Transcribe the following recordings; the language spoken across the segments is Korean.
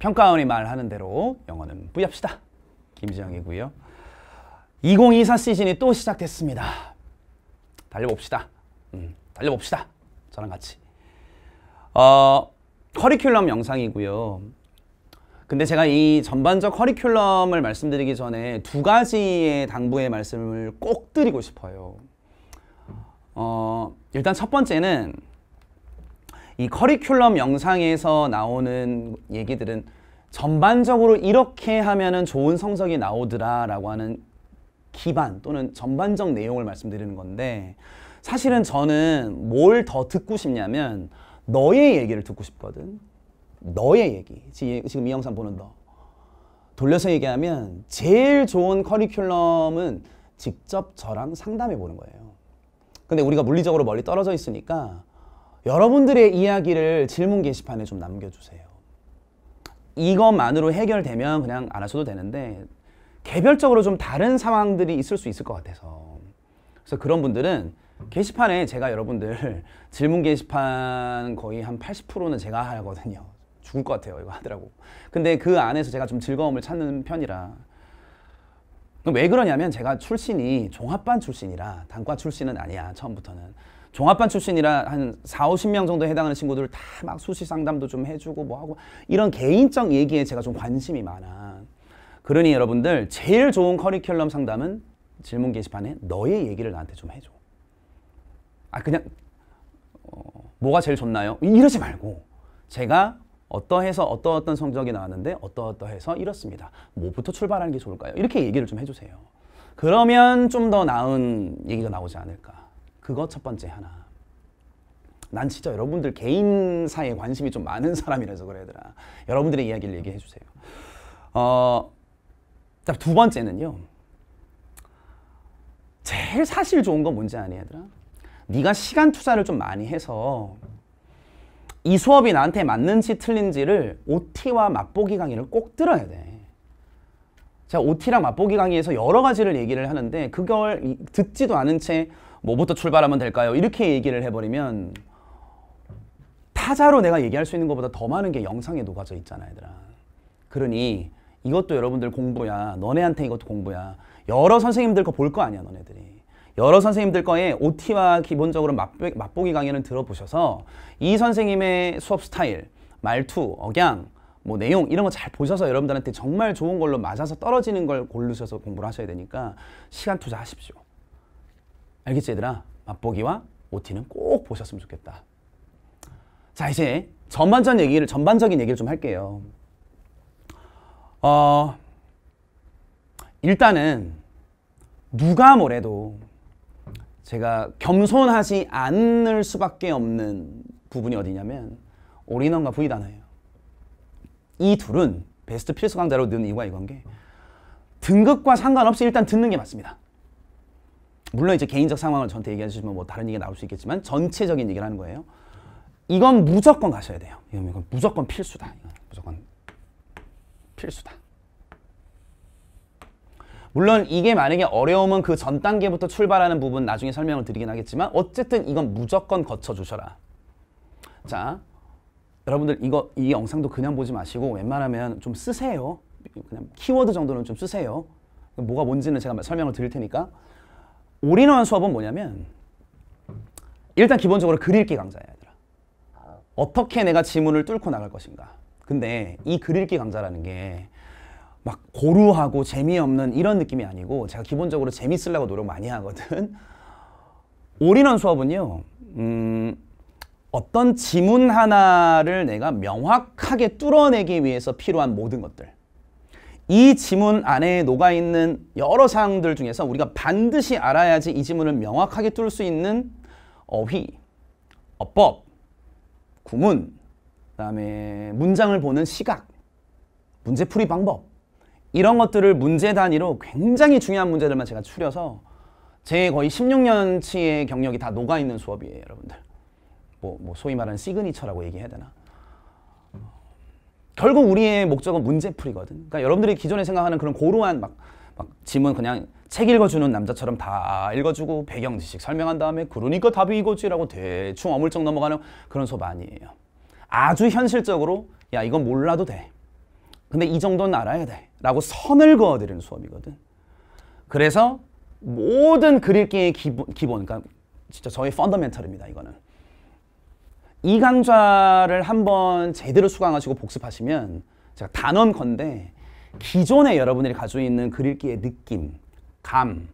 평가원이 말하는 대로 영어는 뿌엽시다 김지영이고요. 2024 시즌이 또 시작됐습니다. 달려봅시다. 음, 달려봅시다. 저랑 같이. 어, 커리큘럼 영상이고요. 근데 제가 이 전반적 커리큘럼을 말씀드리기 전에 두 가지의 당부의 말씀을 꼭 드리고 싶어요. 어, 일단 첫 번째는 이 커리큘럼 영상에서 나오는 얘기들은 전반적으로 이렇게 하면은 좋은 성적이 나오더라라고 하는 기반 또는 전반적 내용을 말씀드리는 건데 사실은 저는 뭘 더 듣고 싶냐면 너의 얘기를 듣고 싶거든. 너의 얘기. 지금 이 영상 보는 너. 돌려서 얘기하면 제일 좋은 커리큘럼은 직접 저랑 상담해 보는 거예요. 근데 우리가 물리적으로 멀리 떨어져 있으니까 여러분들의 이야기를 질문 게시판에 좀 남겨주세요. 이것만으로 해결되면 그냥 안 하셔도 되는데 개별적으로 좀 다른 상황들이 있을 수 있을 것 같아서 그래서 그런 분들은 게시판에 제가 여러분들 질문 게시판 거의 한 80%는 제가 하거든요. 죽을 것 같아요. 이거 하더라고. 근데 그 안에서 제가 좀 즐거움을 찾는 편이라 왜 그러냐면 제가 출신이 종합반 출신이라 단과 출신은 아니야 처음부터는 종합반 출신이라 한 4, 50명 정도 해당하는 친구들을 다 막 수시 상담도 좀 해주고 뭐 하고 이런 개인적 얘기에 제가 좀 관심이 많아. 그러니 여러분들 제일 좋은 커리큘럼 상담은 질문 게시판에 너의 얘기를 나한테 좀 해줘. 아 그냥 어, 뭐가 제일 좋나요? 이러지 말고 제가 어떠해서 어떠어떤 성적이 나왔는데 어떠어떠해서 이렇습니다. 뭐부터 출발하는 게 좋을까요? 이렇게 얘기를 좀 해주세요. 그러면 좀 더 나은 얘기가 나오지 않을까. 그거 첫 번째 하나. 난 진짜 여러분들 개인사에 관심이 좀 많은 사람이라서 그래 얘들 여러분들의 이야기를 얘기해 주세요. 어, 두 번째는요. 제일 사실 좋은 건 뭔지 아니 얘들아? 네가 시간 투자를 좀 많이 해서 이 수업이 나한테 맞는지 틀린지를 OT와 맛보기 강의를 꼭 들어야 돼. 제가 OT랑 맛보기 강의에서 여러 가지를 얘기를 하는데 그걸 듣지도 않은 채 뭐부터 출발하면 될까요? 이렇게 얘기를 해버리면 타자로 내가 얘기할 수 있는 것보다 더 많은 게 영상에 녹아져 있잖아 얘들아 그러니 이것도 여러분들 공부야 너네한테 이것도 공부야 여러 선생님들 거 볼 거 아니야 너네들이 여러 선생님들 거에 OT와 기본적으로 맛보, 맛보기 강의는 들어보셔서 이 선생님의 수업 스타일 말투, 억양, 뭐 내용 이런 거 잘 보셔서 여러분들한테 정말 좋은 걸로 맞아서 떨어지는 걸 고르셔서 공부를 하셔야 되니까 시간 투자하십시오. 알겠지 얘들아? 맛보기와 OT는 꼭 보셨으면 좋겠다. 자 이제 전반전 얘기를 전반적인 얘기를 좀 할게요. 어 일단은 누가 뭐래도 제가 겸손하지 않을 수밖에 없는 부분이 어디냐면 올인원과 V단어예요. 이 둘은 베스트 필수 강좌로 넣는 이유가 이건 게 등급과 상관없이 일단 듣는 게 맞습니다. 물론 이제 개인적 상황을 저한테 얘기하시면뭐 다른 얘기가 나올 수 있겠지만 전체적인 얘기를 하는 거예요. 이건 무조건 가셔야 돼요. 이건 무조건 필수다. 이건 무조건 필수다. 물론 이게 만약에 어려우면 그 전 단계부터 출발하는 부분 나중에 설명을 드리긴 하겠지만 어쨌든 이건 무조건 거쳐주셔라. 자, 여러분들 이거 이 영상도 그냥 보지 마시고 웬만하면 좀 쓰세요. 그냥 키워드 정도는 좀 쓰세요. 뭐가 뭔지는 제가 설명을 드릴 테니까 올인원 수업은 뭐냐면 일단 기본적으로 그릴기 강좌야 얘들아. 어떻게 내가 지문을 뚫고 나갈 것인가. 근데 이그릴기 강좌라는 게 막 고루하고 재미없는 이런 느낌이 아니고 제가 기본적으로 재미있으려고 노력 많이 하거든. 올인원 수업은요. 음, 어떤 지문 하나를 내가 명확하게 뚫어내기 위해서 필요한 모든 것들. 이 지문 안에 녹아 있는 여러 사항들 중에서 우리가 반드시 알아야지 이 지문을 명확하게 뚫을 수 있는 어휘, 어법, 구문, 그다음에 문장을 보는 시각, 문제풀이 방법 이런 것들을 문제 단위로 굉장히 중요한 문제들만 제가 추려서 제 거의 16년치의 경력이 다 녹아있는 수업이에요 여러분들 뭐, 뭐 소위 말하는 시그니처라고 얘기해야 되나 결국 우리의 목적은 문제풀이거든. 그러니까 여러분들이 기존에 생각하는 그런 고루한 막, 막 짐은 그냥 책 읽어주는 남자처럼 다 읽어주고 배경 지식 설명한 다음에 그러니까 답이 이거지라고 대충 어물쩍 넘어가는 그런 소업 아니에요. 아주 현실적으로 야 이건 몰라도 돼. 근데 이 정도는 알아야 돼. 라고 선을 그어드리는 수업이거든. 그래서 모든 글읽기의 기본, 기본 그러니까 진짜 저희 펀더멘털입니다. 이거는. 이 강좌를 한번 제대로 수강하시고 복습하시면 제가 단언컨대 기존에 여러분들이 가지고 있는 글읽기의 느낌, 감,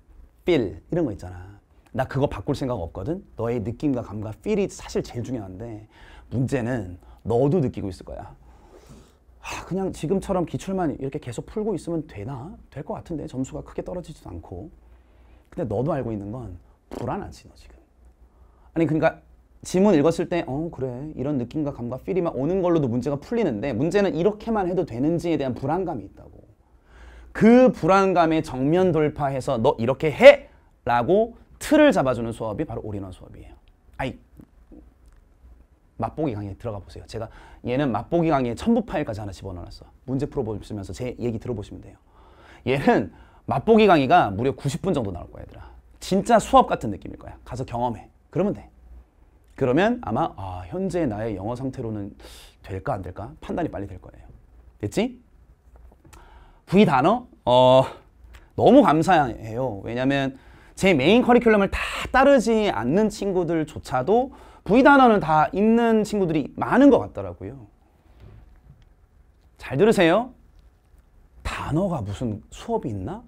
필 이런 거 있잖아. 나 그거 바꿀 생각 없거든. 너의 느낌과 감과 필이 사실 제일 중요한데 문제는 너도 느끼고 있을 거야. 아, 그냥 지금처럼 기출만 이렇게 계속 풀고 있으면 되나? 될 것 같은데 점수가 크게 떨어지지도 않고. 근데 너도 알고 있는 건 불안하지 너 지금. 아니 그러니까 지문 읽었을 때, 어, 그래. 이런 느낌과 감과 필이 막 오는 걸로도 문제가 풀리는데, 문제는 이렇게만 해도 되는지에 대한 불안감이 있다고. 그 불안감에 정면 돌파해서 너 이렇게 해! 라고 틀을 잡아주는 수업이 바로 올인원 수업이에요. 아이, 맛보기 강의에 들어가 보세요. 제가 얘는 맛보기 강의에 첨부 파일까지 하나 집어넣어놨어. 문제 풀어보시면서 제 얘기 들어보시면 돼요. 얘는 맛보기 강의가 무려 90분 정도 나올 거야, 얘들아. 진짜 수업 같은 느낌일 거야. 가서 경험해. 그러면 돼. 그러면 아마 아, 현재 나의 영어 상태로는 될까 안 될까 판단이 빨리 될 거예요. 됐지? V 단어 어, 너무 감사해요. 왜냐하면 제 메인 커리큘럼을 다 따르지 않는 친구들조차도 V 단어는 다 있는 친구들이 많은 것 같더라고요. 잘 들으세요. 단어가 무슨 수업이 있나?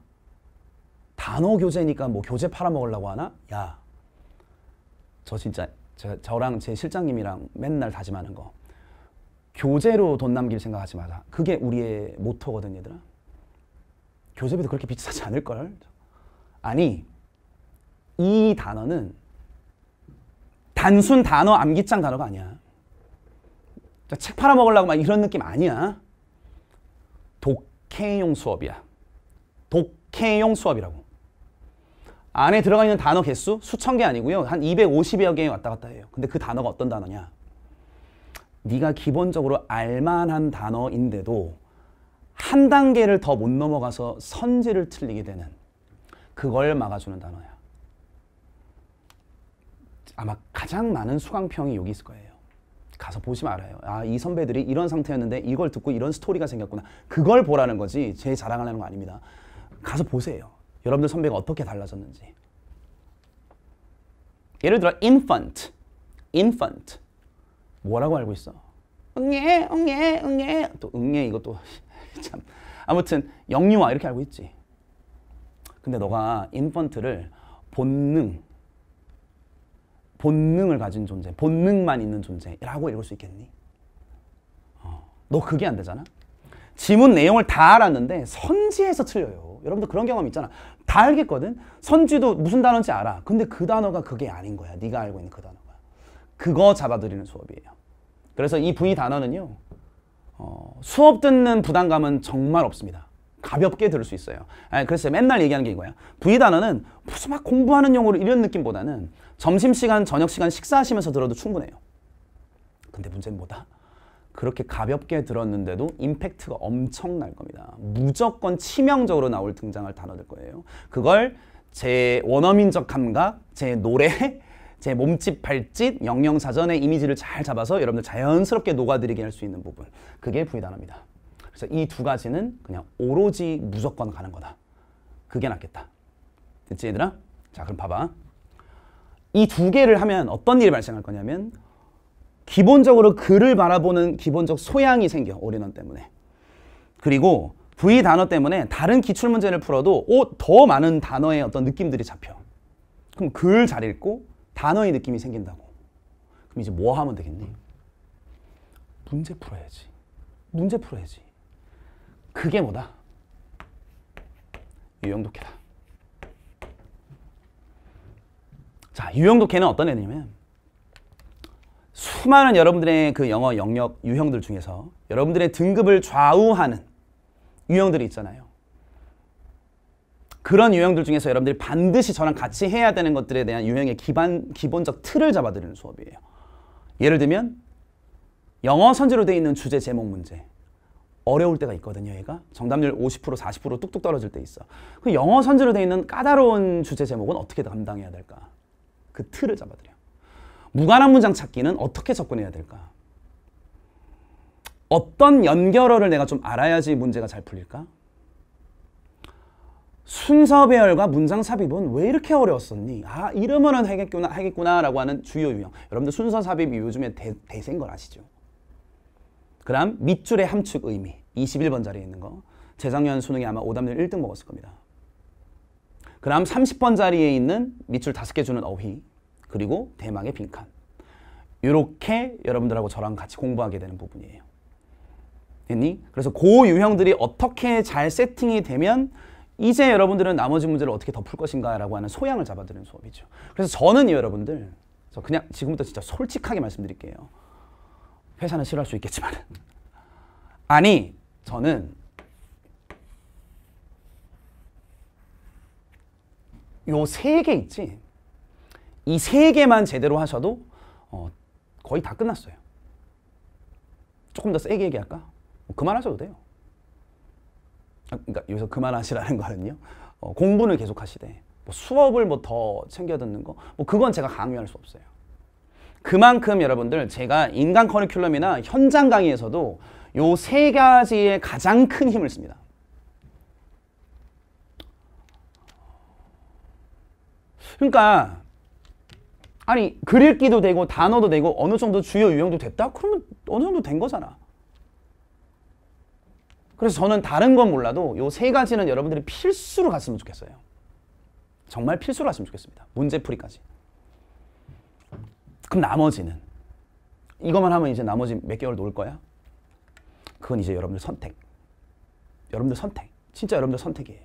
단어 교재니까 뭐 교재 팔아먹으려고 하나? 야, 저 진짜 저, 저랑 제 실장님이랑 맨날 다짐하는 거 교재로 돈 남길 생각하지 마라. 그게 우리의 모토거든 얘들아. 교재비도 그렇게 비싸지 않을걸? 아니 이 단어는 단순 단어 암기장 단어가 아니야. 책 팔아먹으려고 막 이런 느낌 아니야. 독해용 수업이야. 독해용 수업이라고. 안에 들어가 있는 단어 개수 수천 개 아니고요. 한 250여 개 왔다 갔다 해요. 근데 그 단어가 어떤 단어냐? 네가 기본적으로 알만한 단어인데도 한 단계를 더 못 넘어가서 선지를 틀리게 되는 그걸 막아주는 단어야. 아마 가장 많은 수강평이 여기 있을 거예요. 가서 보시면 알아요. 아, 이 선배들이 이런 상태였는데 이걸 듣고 이런 스토리가 생겼구나. 그걸 보라는 거지. 제 자랑하려는 거 아닙니다. 가서 보세요. 여러분들 선배가 어떻게 달라졌는지. 예를 들어 infant, infant 뭐라고 알고 있어? 응애, 응애, 응애 또 응애 이것도 참 아무튼 영유아 이렇게 알고 있지. 근데 너가 인펀트를 본능, 본능을 가진 존재, 본능만 있는 존재라고 읽을 수 있겠니? 어, 너 그게 안 되잖아? 지문 내용을 다 알았는데 선지에서 틀려요. 여러분들 그런 경험 있잖아 다 알겠거든 선지도 무슨 단어인지 알아 근데 그 단어가 그게 아닌 거야 네가 알고 있는 그 단어가 그거 잡아들이는 수업이에요 그래서 이 V 단어는요 어, 수업 듣는 부담감은 정말 없습니다 가볍게 들을 수 있어요 아, 그래서 맨날 얘기하는 게 이거야 V 단어는 무슨 막 공부하는 용어로 이런 느낌보다는 점심시간 저녁시간 식사하시면서 들어도 충분해요 근데 문제는 뭐다? 그렇게 가볍게 들었는데도 임팩트가 엄청날 겁니다. 무조건 치명적으로 나올 등장할 단어들 거예요. 그걸 제 원어민적 감각, 제 노래, 제 몸집, 발짓, 영영사전의 이미지를 잘 잡아서 여러분들 자연스럽게 녹아들이게 할 수 있는 부분. 그게 부의단어입니다. 그래서 이 두 가지는 그냥 오로지 무조건 가는 거다. 그게 낫겠다. 됐지 얘들아? 자 그럼 봐봐. 이 두 개를 하면 어떤 일이 발생할 거냐면 기본적으로 글을 바라보는 기본적 소양이 생겨 올인원 때문에 그리고 V 단어 때문에 다른 기출문제를 풀어도 오, 더 많은 단어의 어떤 느낌들이 잡혀 그럼 글 잘 읽고 단어의 느낌이 생긴다고 그럼 이제 뭐 하면 되겠니? 문제 풀어야지 문제 풀어야지 그게 뭐다? 유형독해다 자 유형독해는 어떤 애냐면 수많은 여러분들의 그 영어 영역 유형들 중에서 여러분들의 등급을 좌우하는 유형들이 있잖아요. 그런 유형들 중에서 여러분들이 반드시 저랑 같이 해야 되는 것들에 대한 유형의 기반, 기본적 틀을 잡아드리는 수업이에요. 예를 들면 영어 선지로 되어 있는 주제 제목 문제 어려울 때가 있거든요 얘가 정답률 50% 40% 뚝뚝 떨어질 때 있어 그 영어 선지로 되어 있는 까다로운 주제 제목은 어떻게 감당해야 될까 그 틀을 잡아드려 무관한 문장 찾기는 어떻게 접근해야 될까? 어떤 연결어를 내가 좀 알아야지 문제가 잘 풀릴까? 순서 배열과 문장 삽입은 왜 이렇게 어려웠었니? 아 이러면은 하겠구나 하겠구나 라고 하는 주요 유형 여러분들 순서 삽입이 요즘에 대, 대세인 걸 아시죠? 그 다음 밑줄의 함축 의미 21번 자리에 있는 거 재작년 수능에 아마 오답률 1등 먹었을 겁니다. 그 다음 30번 자리에 있는 밑줄 5개 주는 어휘 그리고 대망의 빈칸. 이렇게 여러분들하고 저랑 같이 공부하게 되는 부분이에요. 됐니? 그래서 그 유형들이 어떻게 잘 세팅이 되면 이제 여러분들은 나머지 문제를 어떻게 덮을 것인가라고 하는 소양을 잡아드리는 수업이죠. 그래서 저는 여러분들, 그 그냥 지금부터 진짜 솔직하게 말씀드릴게요. 회사는 싫어할 수 있겠지만 아니 저는 요 세 개 있지 이세 개만 제대로 하셔도 어, 거의 다 끝났어요. 조금 더 세게 얘기할까? 뭐 그만하셔도 돼요. 아, 그러니까 여기서 그만하시라는 거는요. 어, 공부를 계속 하시되 뭐 수업을 뭐 더 챙겨 듣는 거뭐 그건 제가 강요할 수 없어요. 그만큼 여러분들 제가 인간 커리큘럼이나 현장 강의에서도 요 세 가지에 가장 큰 힘을 씁니다. 그러니까 아니 글 읽기도 되고 단어도 되고 어느 정도 주요 유형도 됐다? 그러면 어느 정도 된 거잖아. 그래서 저는 다른 건 몰라도 요 세 가지는 여러분들이 필수로 갔으면 좋겠어요. 정말 필수로 갔으면 좋겠습니다. 문제풀이까지. 그럼 나머지는 이것만 하면 이제 나머지 몇 개월 놀 거야? 그건 이제 여러분들 선택. 여러분들 선택. 진짜 여러분들 선택이에요.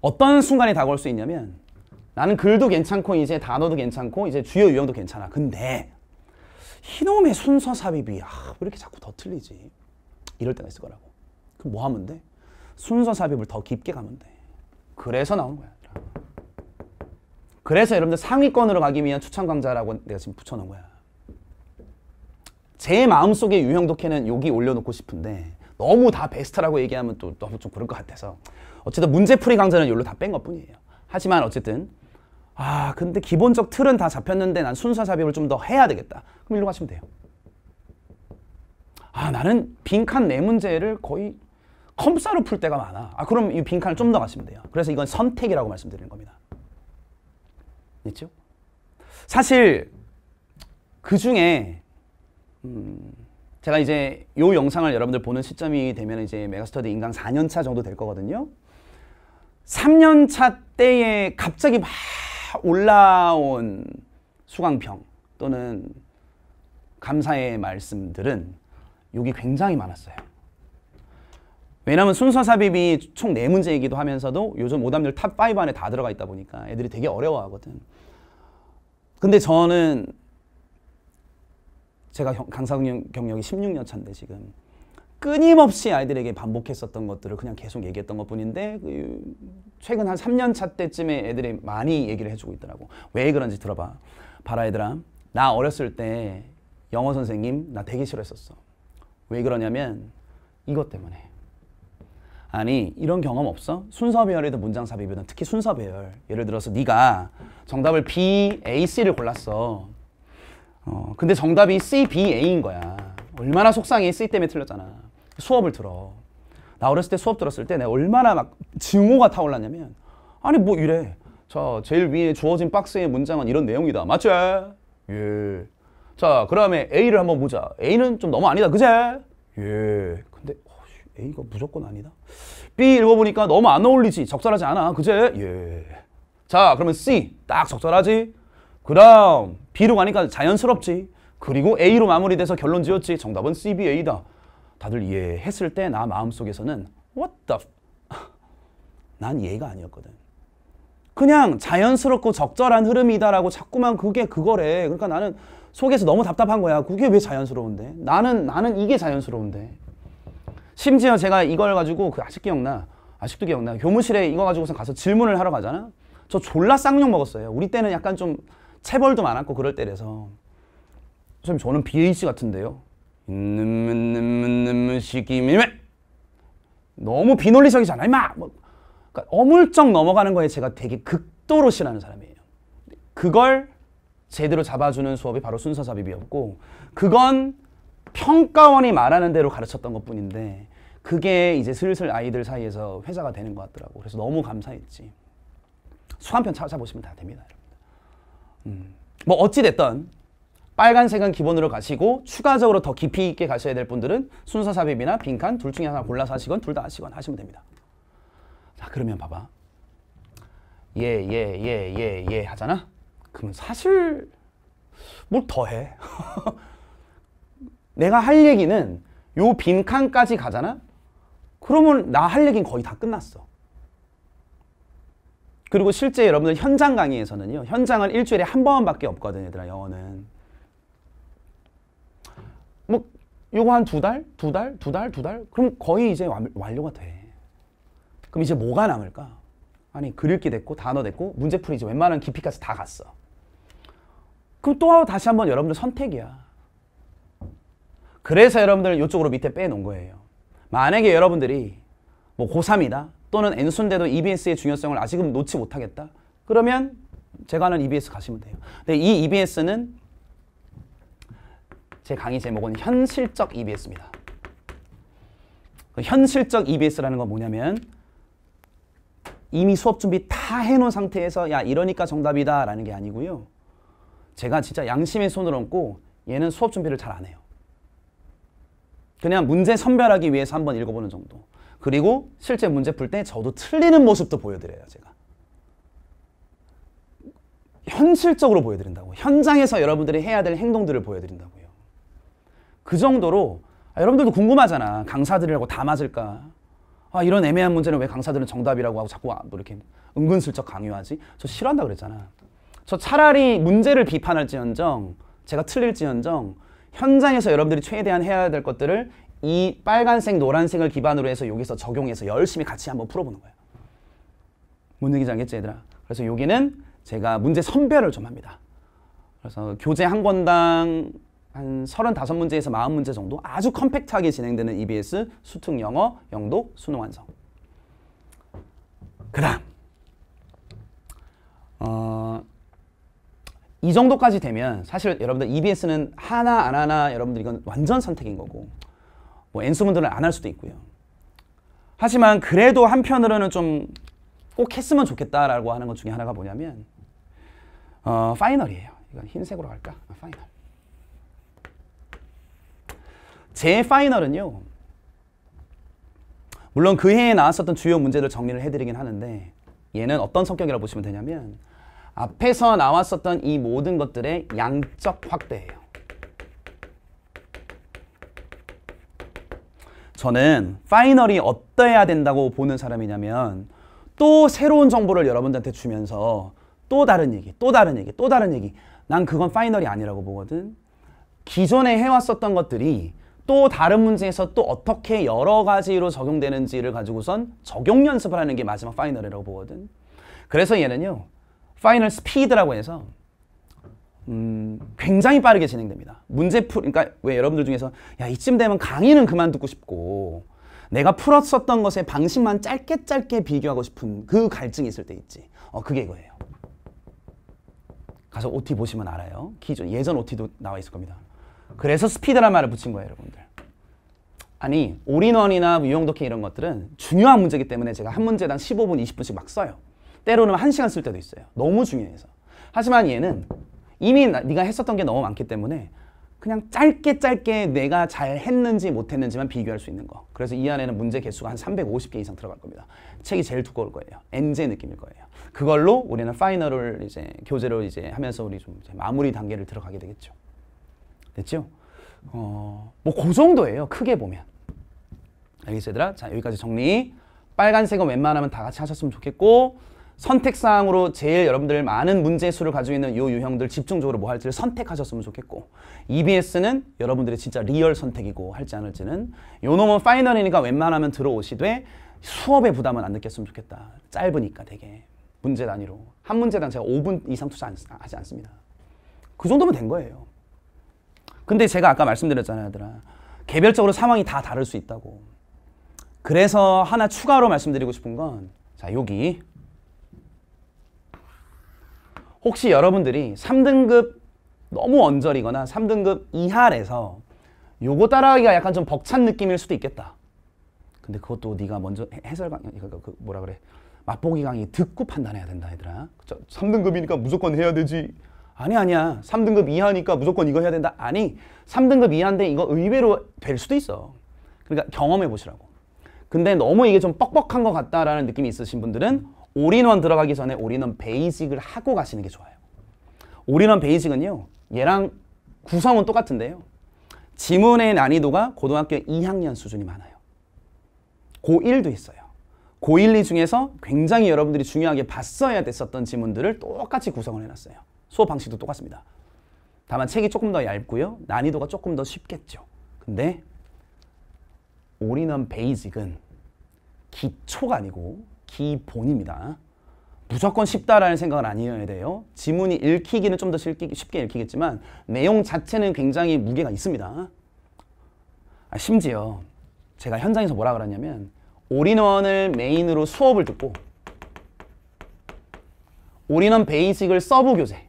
어떤 순간이 다가올 수 있냐면 나는 글도 괜찮고 이제 단어도 괜찮고 이제 주요 유형도 괜찮아. 근데 희놈의 순서 삽입이 아, 왜 이렇게 자꾸 더 틀리지? 이럴 때가 있을 거라고. 그럼 뭐 하면 돼? 순서 삽입을 더 깊게 가면 돼. 그래서 나오는 거야. 그래서 여러분들 상위권으로 가기 위한 추천 강좌라고 내가 지금 붙여놓은 거야. 제 마음속에 유형 독해는 여기 올려놓고 싶은데 너무 다 베스트라고 얘기하면 또 너무 좀 그럴 것 같아서 어쨌든 문제풀이 강좌는 여기로 다 뺀 것뿐이에요. 하지만 어쨌든 아 근데 기본적 틀은 다 잡혔는데 난 순서 삽입을 좀 더 해야 되겠다. 그럼 이리로 가시면 돼요. 아 나는 빈칸 네 문제를 거의 컴싸로 풀 때가 많아. 아 그럼 이 빈칸을 좀 더 가시면 돼요. 그래서 이건 선택이라고 말씀드리는 겁니다. 있죠? 사실 그 중에 음 제가 이제 요 영상을 여러분들 보는 시점이 되면 이제 메가스터디 인강 4년차 정도 될 거거든요. 3년차 때에 갑자기 막 올라온 수강평 또는 감사의 말씀들은 여기 굉장히 많았어요. 왜냐면 순서 삽입이 총 4문제이기도 하면서도 요즘 오답률 탑5 안에 다 들어가 있다 보니까 애들이 되게 어려워하거든. 근데 저는 제가 강사 경력이 16년 차인데 지금 끊임없이 아이들에게 반복했었던 것들을 그냥 계속 얘기했던 것 뿐인데 그 최근 한 3년 차 때쯤에 애들이 많이 얘기를 해주고 있더라고 왜 그런지 들어봐 봐라 얘들아 나 어렸을 때 영어 선생님 나 되게 싫어했었어 왜 그러냐면 이것 때문에 아니 이런 경험 없어? 순서 배열에도 문장 삽입이든 특히 순서 배열 예를 들어서 네가 정답을 B, A, C를 골랐어 어, 근데 정답이 C, B, A인 거야 얼마나 속상해 C 때문에 틀렸잖아 수업을 들어. 나 어렸을 때 수업 들었을 때 내가 얼마나 막 증오가 타올랐냐면 아니 뭐 이래. 자, 제일 위에 주어진 박스의 문장은 이런 내용이다. 맞지? 예. 자, 그 다음에 A를 한번 보자. A는 좀 너무 아니다. 그제? 예. 근데 어이, A가 무조건 아니다. B 읽어보니까 너무 안 어울리지. 적절하지 않아. 그제? 예. 자, 그러면 C. 딱 적절하지. 그 다음 B로 가니까 자연스럽지. 그리고 A로 마무리돼서 결론 지었지. 정답은 CBA다. 다들 이해했을 때 나 마음속에서는 What the 난 얘가 아니었거든. 그냥 자연스럽고 적절한 흐름이다라고 자꾸만 그게 그거래. 그러니까 나는 속에서 너무 답답한 거야. 그게 왜 자연스러운데? 나는 나는 이게 자연스러운데. 심지어 제가 이걸 가지고 그 아직 기억나. 아직도 기억나. 교무실에 이거 가지고서 가서 질문을 하러 가잖아. 저 졸라 쌍욕 먹었어요. 우리 때는 약간 좀 체벌도 많았고 그럴 때라서. 선생님 저는 BAC 같은데요. 느문느문느문 시기미메 너무 비논리적이잖아 임마 뭐, 그러니까 어물쩍 넘어가는 거에 제가 되게 극도로 싫어하는 사람이에요 그걸 제대로 잡아주는 수업이 바로 순서잡입이었고 그건 평가원이 말하는 대로 가르쳤던 것 뿐인데 그게 이제 슬슬 아이들 사이에서 회자가 되는 것 같더라고 그래서 너무 감사했지 수한편 찾아보시면 다 됩니다 여러분. 음. 뭐 어찌됐든 빨간색은 기본으로 가시고 추가적으로 더 깊이 있게 가셔야 될 분들은 순서 삽입이나 빈칸 둘 중에 하나 골라서 하시건 둘 다 하시건 하시면 됩니다. 자 그러면 봐봐. 예 예, 예, 예, 예 하잖아? 그러면 사실 뭘 더 해. 내가 할 얘기는 요 빈칸까지 가잖아? 그러면 나 할 얘기는 거의 다 끝났어. 그리고 실제 여러분들 현장 강의에서는요. 현장은 일주일에 한 번밖에 없거든요. 얘들아 영어는. 뭐 요거 한 두 달, 두 달, 두 달, 두 달? 그럼 거의 이제 완료가 돼. 그럼 이제 뭐가 남을까? 아니 그릴기 됐고 단어 됐고 문제풀이 이제 웬만한 깊이까지 다 갔어. 그럼 또 다시 한번 여러분들 선택이야. 그래서 여러분들 이쪽으로 밑에 빼놓은 거예요. 만약에 여러분들이 뭐 고3이다 또는 N순대도 EBS의 중요성을 아직은 놓지 못하겠다. 그러면 제가 하는 EBS 가시면 돼요. 근데 이 EBS는 제 강의 제목은 현실적 EBS입니다. 그 현실적 EBS라는 건 뭐냐면 이미 수업 준비 다 해놓은 상태에서 야 이러니까 정답이다 라는 게 아니고요. 제가 진짜 양심의 손을 얹고 얘는 수업 준비를 잘 안 해요. 그냥 문제 선별하기 위해서 한번 읽어보는 정도. 그리고 실제 문제 풀 때 저도 틀리는 모습도 보여드려요 제가. 현실적으로 보여드린다고 현장에서 여러분들이 해야 될 행동들을 보여드린다고요. 그 정도로 아, 여러분들도 궁금하잖아. 강사들이라고 다 맞을까? 아, 이런 애매한 문제는 왜 강사들은 정답이라고 하고 자꾸 아, 뭐 이렇게 은근슬쩍 강요하지? 저 싫어한다 그랬잖아. 저 차라리 문제를 비판할지언정 제가 틀릴지언정 현장에서 여러분들이 최대한 해야 될 것들을 이 빨간색, 노란색을 기반으로 해서 여기서 적용해서 열심히 같이 한번 풀어보는 거야. 뭔얘기지 알겠지, 얘들아? 그래서 여기는 제가 문제 선별을 좀 합니다. 그래서 교재 한 권당 한 35문제에서 40문제 정도 아주 컴팩트하게 진행되는 EBS 수특 영어, 영도, 수능 완성. 그 다음 어, 이 정도까지 되면 사실 여러분들 EBS는 하나 안 하나 여러분들 이건 완전 선택인 거고 뭐 N수분들은 안 할 수도 있고요. 하지만 그래도 한편으로는 좀 꼭 했으면 좋겠다라고 하는 것 중에 하나가 뭐냐면 어, 파이널이에요. 이건 흰색으로 갈까? 아, 파이널. 제 파이널은요. 물론 그 해에 나왔었던 주요 문제를 정리를 해드리긴 하는데 얘는 어떤 성격이라고 보시면 되냐면 앞에서 나왔었던 이 모든 것들의 양적 확대예요. 저는 파이널이 어떠해야 된다고 보는 사람이냐면 또 새로운 정보를 여러분들한테 주면서 또 다른 얘기, 또 다른 얘기, 또 다른 얘기 난 그건 파이널이 아니라고 보거든. 기존에 해왔었던 것들이 또 다른 문제에서 또 어떻게 여러 가지로 적용되는지를 가지고선 적용 연습을 하는 게 마지막 파이널이라고 보거든. 그래서 얘는요. 파이널 스피드라고 해서 음, 굉장히 빠르게 진행됩니다. 문제 풀, 그러니까 왜 여러분들 중에서 야 이쯤 되면 강의는 그만 듣고 싶고 내가 풀었었던 것의 방식만 짧게 짧게 비교하고 싶은 그 갈증이 있을 때 있지. 어, 그게 이거예요. 가서 OT 보시면 알아요. 기존 예전 OT도 나와 있을 겁니다. 그래서 스피드란 말을 붙인 거예요, 여러분들. 아니, 올인원이나 뭐 유형독해 이런 것들은 중요한 문제이기 때문에 제가 한 문제당 15분, 20분씩 막 써요. 때로는 1시간 쓸 때도 있어요. 너무 중요해서. 하지만 얘는 이미 나, 네가 했었던 게 너무 많기 때문에 그냥 짧게 짧게 내가 잘 했는지 못 했는지만 비교할 수 있는 거. 그래서 이 안에는 문제 개수가 한 350개 이상 들어갈 겁니다. 책이 제일 두꺼울 거예요. 엔제 느낌일 거예요. 그걸로 우리는 파이널을 이제 교재로 이제 하면서 우리 좀 이제 마무리 단계를 들어가게 되겠죠. 됐죠? 어, 뭐그 정도예요. 크게 보면. 알겠어 얘들아? 자, 여기까지 정리. 빨간색은 웬만하면 다 같이 하셨으면 좋겠고 선택사항으로 제일 여러분들 많은 문제 수를 가지고 있는 요 유형들 집중적으로 뭐 할지를 선택하셨으면 좋겠고 EBS는 여러분들의 진짜 리얼 선택이고 할지 안 할지는 요 놈은 파이널이니까 웬만하면 들어오시되 수업의 부담은 안 느꼈으면 좋겠다. 짧으니까 되게 문제 단위로 한 문제당 제가 5분 이상 투자하지 않습니다. 그 정도면 된 거예요. 근데 제가 아까 말씀드렸잖아요, 얘들아. 개별적으로 상황이 다 다를 수 있다고. 그래서 하나 추가로 말씀드리고 싶은 건, 자, 여기. 혹시 여러분들이 3등급 너무 언저리거나 3등급 이하래서 요거 따라하기가 약간 좀 벅찬 느낌일 수도 있겠다. 근데 그것도 네가 먼저 해설 강의, 그, 그, 그, 뭐라 그래. 맛보기 강의 듣고 판단해야 된다, 얘들아. 3등급이니까 무조건 해야 되지. 아니 아니야 3등급 이하니까 무조건 이거 해야 된다 아니 3등급 이하인데 이거 의외로 될 수도 있어 그러니까 경험해 보시라고 근데 너무 이게 좀 뻑뻑한 것 같다라는 느낌이 있으신 분들은 올인원 들어가기 전에 올인원 베이직을 하고 가시는 게 좋아요 올인원 베이직은요 얘랑 구성은 똑같은데요 지문의 난이도가 고등학교 2학년 수준이 많아요 고1도 있어요 고1, 2 중에서 굉장히 여러분들이 중요하게 봤어야 됐었던 지문들을 똑같이 구성을 해놨어요 수업 방식도 똑같습니다. 다만 책이 조금 더 얇고요. 난이도가 조금 더 쉽겠죠. 근데 올인원 베이직은 기초가 아니고 기본입니다. 무조건 쉽다라는 생각은 아니어야 돼요. 지문이 읽히기는 좀 더 쉽게 읽히겠지만 내용 자체는 굉장히 무게가 있습니다. 아, 심지어 제가 현장에서 뭐라 그러냐면 올인원을 메인으로 수업을 듣고 올인원 베이직을 서브 교재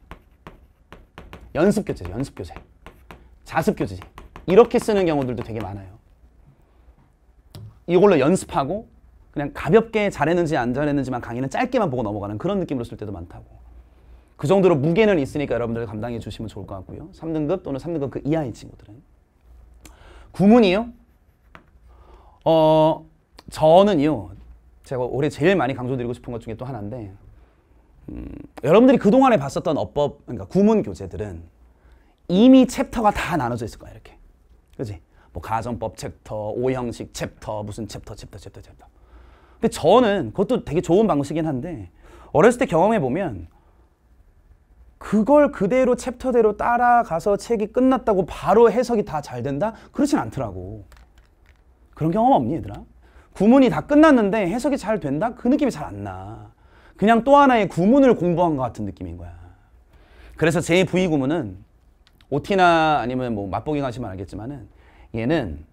연습교재 연습교재. 자습교재. 이렇게 쓰는 경우들도 되게 많아요. 이걸로 연습하고 그냥 가볍게 잘했는지 안 잘했는지만 강의는 짧게만 보고 넘어가는 그런 느낌으로 쓸 때도 많다고. 그 정도로 무게는 있으니까 여러분들 감당해 주시면 좋을 것 같고요. 3등급 또는 3등급 그 이하의 친구들은. 구문이요? 어, 저는요. 제가 올해 제일 많이 강조드리고 싶은 것 중에 또 하나인데 음, 여러분들이 그동안에 봤었던 어법, 그러니까 구문 교재들은 이미 챕터가 다 나눠져 있을 거야, 이렇게. 그지? 뭐 가정법 챕터, 오형식 챕터, 무슨 챕터, 챕터, 챕터, 챕터. 근데 저는 그것도 되게 좋은 방식이긴 한데 어렸을 때 경험해 보면 그걸 그대로 챕터대로 따라가서 책이 끝났다고 바로 해석이 다 잘 된다? 그렇진 않더라고. 그런 경험 없니 얘들아? 구문이 다 끝났는데 해석이 잘 된다? 그 느낌이 잘 안 나. 그냥 또 하나의 구문을 공부한 것 같은 느낌인 거야. 그래서 제2부의 구문은 OT나 아니면 뭐 맛보기 가시면 알겠지만은 얘는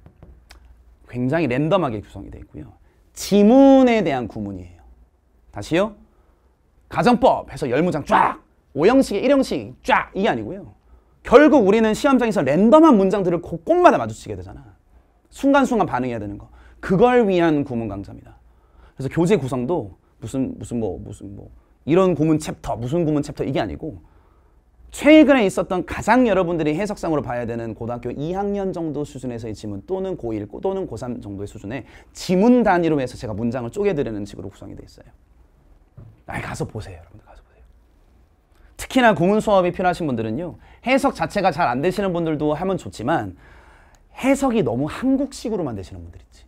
굉장히 랜덤하게 구성이 되어 있고요. 지문에 대한 구문이에요. 다시요. 가정법 해서 열무장 쫙! 오형식에 1형식 쫙! 이게 아니고요. 결국 우리는 시험장에서 랜덤한 문장들을 곳곳마다 마주치게 되잖아. 순간순간 반응해야 되는 거. 그걸 위한 구문 강좌입니다. 그래서 교재 구성도 무슨 무슨 뭐 무슨 뭐 이런 고문 챕터 무슨 고문 챕터 이게 아니고 최근에 있었던 가장 여러분들이 해석상으로 봐야 되는 고등학교 2학년 정도 수준에서의 지문 또는 고1 또는 고3 정도의 수준의 지문 단위로 해서 제가 문장을 쪼개드리는 식으로 구성이 되어 있어요. 아, 가서 보세요. 여러분들 가서 보세요. 특히나 고문 수업이 필요하신 분들은요. 해석 자체가 잘 안 되시는 분들도 하면 좋지만 해석이 너무 한국식으로만 되시는 분들 있지.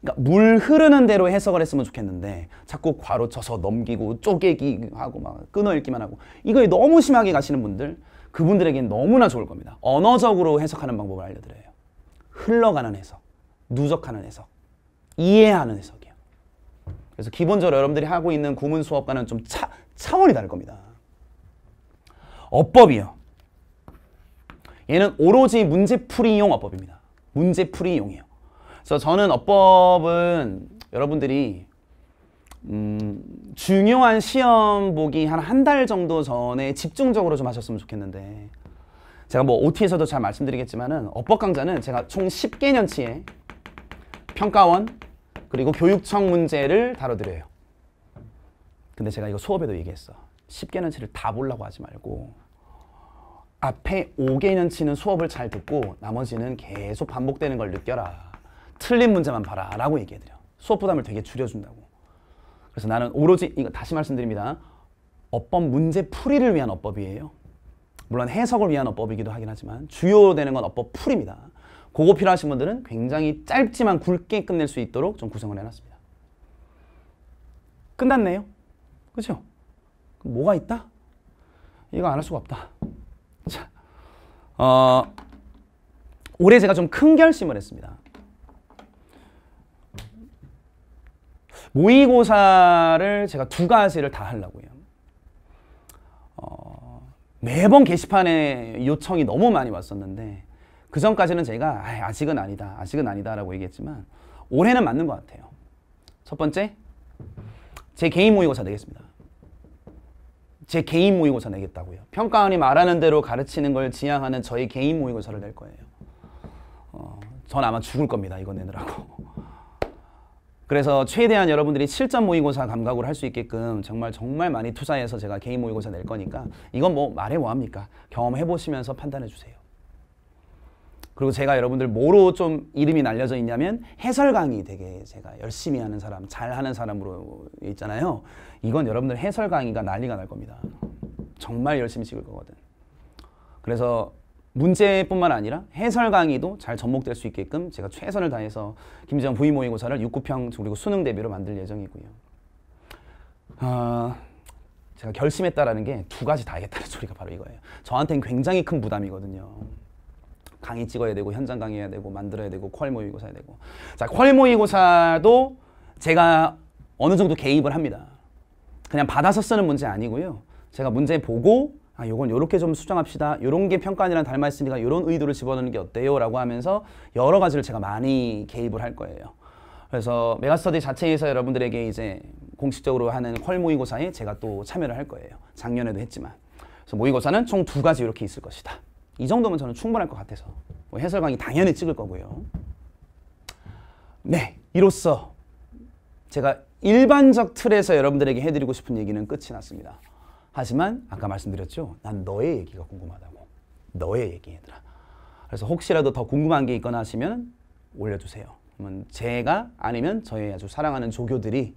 그러니까 물 흐르는 대로 해석을 했으면 좋겠는데 자꾸 괄호 쳐서 넘기고 쪼개기 하고 막 끊어 읽기만 하고 이거에 너무 심하게 가시는 분들 그분들에게는 너무나 좋을 겁니다. 언어적으로 해석하는 방법을 알려드려요. 흘러가는 해석, 누적하는 해석, 이해하는 해석이요. 그래서 기본적으로 여러분들이 하고 있는 구문 수업과는 좀 차, 차원이 다를 겁니다. 어법이요. 얘는 오로지 문제풀이용 어법입니다. 문제풀이용이요 그래서 저는 어법은 여러분들이 음, 중요한 시험 보기 한 한 달 정도 전에 집중적으로 좀 하셨으면 좋겠는데 제가 뭐 OT에서도 잘 말씀드리겠지만은 어법 강좌는 제가 총 10개년치의 평가원 그리고 교육청 문제를 다뤄드려요. 근데 제가 이거 수업에도 얘기했어. 10개년치를 다 보려고 하지 말고 앞에 5개년치는 수업을 잘 듣고 나머지는 계속 반복되는 걸 느껴라. 틀린 문제만 봐라 라고 얘기해드려 수업 부담을 되게 줄여준다고 그래서 나는 오로지 이거 다시 말씀드립니다 어법 문제 풀이를 위한 어법이에요 물론 해석을 위한 어법이기도 하긴 하지만 주요 되는 건 어법 풀입니다 그거 필요하신 분들은 굉장히 짧지만 굵게 끝낼 수 있도록 좀 구성을 해놨습니다 끝났네요 그죠? 뭐가 있다? 이거 안 할 수가 없다 자, 어, 올해 제가 좀 큰 결심을 했습니다 모의고사를 제가 두 가지를 다 하려고요. 어, 매번 게시판에 요청이 너무 많이 왔었는데 그 전까지는 제가 아직은 아니다, 아직은 아니다라고 얘기했지만 올해는 맞는 것 같아요. 첫 번째, 제 개인 모의고사 내겠습니다. 제 개인 모의고사 내겠다고요. 평가원이 말하는 대로 가르치는 걸 지향하는 저희 개인 모의고사를 낼 거예요. 어, 전 아마 죽을 겁니다. 이거 내느라고. 그래서 최대한 여러분들이 실전 모의고사 감각으로 할 수 있게끔 정말 정말 많이 투자해서 제가 개인 모의고사 낼 거니까 이건 뭐 말해 뭐합니까? 경험해보시면서 판단해주세요. 그리고 제가 여러분들 뭐로 좀 이름이 날려져 있냐면 해설 강의 되게 제가 열심히 하는 사람, 잘하는 사람으로 있잖아요. 이건 여러분들 해설 강의가 난리가 날 겁니다. 정말 열심히 찍을 거거든. 그래서 문제뿐만 아니라 해설 강의도 잘 접목될 수 있게끔 제가 최선을 다해서 김재원 부위 모의고사를 6구평 그리고 수능 대비로 만들 예정이고요. 어, 제가 결심했다라는 게 두 가지 다 하겠다는 소리가 바로 이거예요. 저한테는 굉장히 큰 부담이거든요. 강의 찍어야 되고 현장 강의해야 되고 만들어야 되고 퀄 모의고사 해야 되고 자, 퀄 모의고사도 제가 어느 정도 개입을 합니다. 그냥 받아서 쓰는 문제 아니고요. 제가 문제 보고 아, 요건 요렇게 좀 수정합시다. 요런 게 평가안이랑 닮아 있으니까 요런 의도를 집어넣는 게 어때요? 라고 하면서 여러 가지를 제가 많이 개입을 할 거예요. 그래서 메가스터디 자체에서 여러분들에게 이제 공식적으로 하는 퀄 모의고사에 제가 또 참여를 할 거예요. 작년에도 했지만. 그래서 모의고사는 총 두 가지 이렇게 있을 것이다. 이 정도면 저는 충분할 것 같아서 뭐 해설 강의 당연히 찍을 거고요. 네, 이로써 제가 일반적 틀에서 여러분들에게 해드리고 싶은 얘기는 끝이 났습니다. 하지만 아까 말씀드렸죠. 난 너의 얘기가 궁금하다고. 너의 얘기 얘들아. 그래서 혹시라도 더 궁금한 게 있거나 하시면 올려주세요. 그러면 제가 아니면 저희 아주 사랑하는 조교들이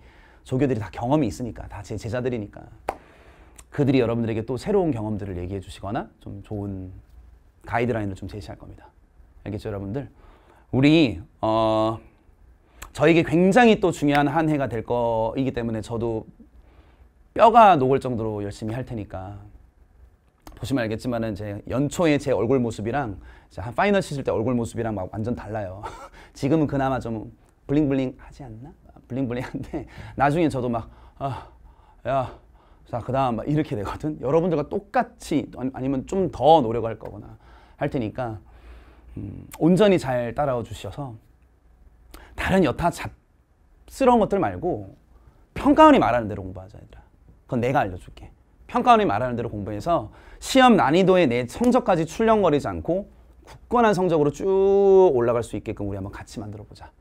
조교들이 다 경험이 있으니까 다 제 제자들이니까 그들이 여러분들에게 또 새로운 경험들을 얘기해 주시거나 좀 좋은 가이드라인을 좀 제시할 겁니다. 알겠죠 여러분들? 우리 어 저에게 굉장히 또 중요한 한 해가 될 거이기 때문에 저도 뼈가 녹을 정도로 열심히 할 테니까 보시면 알겠지만은 제 연초에 제 얼굴 모습이랑 한 파이널 치실 때 얼굴 모습이랑 막 완전 달라요. 지금은 그나마 좀 블링블링 하지 않나? 아, 블링블링한데 나중에 저도 막 아, 야, 자 그다음 막 이렇게 되거든. 여러분들과 똑같이 아니면 좀 더 노력할 거거나 할 테니까 음, 온전히 잘 따라와 주셔서 다른 여타 잡스러운 것들 말고 평가원이 말하는 대로 공부하자 얘들아. 그건 내가 알려줄게. 평가원이 말하는 대로 공부해서 시험 난이도의 내 성적까지 출렁거리지 않고 굳건한 성적으로 쭉 올라갈 수 있게끔 우리 한번 같이 만들어보자.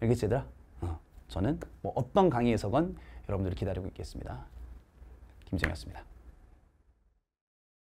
알겠지 얘들아? 어. 저는 뭐 어떤 강의에서건 여러분들을 기다리고 있겠습니다. 김정이었습니다.